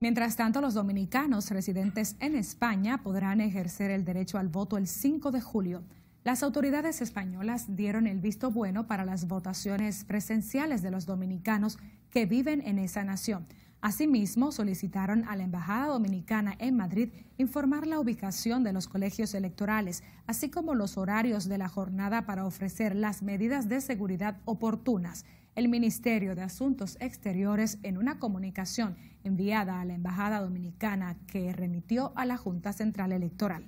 Mientras tanto, los dominicanos residentes en España podrán ejercer el derecho al voto el 5 de julio. Las autoridades españolas dieron el visto bueno para las votaciones presenciales de los dominicanos que viven en esa nación. Asimismo, solicitaron a la Embajada Dominicana en Madrid informar la ubicación de los colegios electorales, así como los horarios de la jornada para ofrecer las medidas de seguridad oportunas el Ministerio de Asuntos Exteriores en una comunicación enviada a la Embajada Dominicana que remitió a la Junta Central Electoral.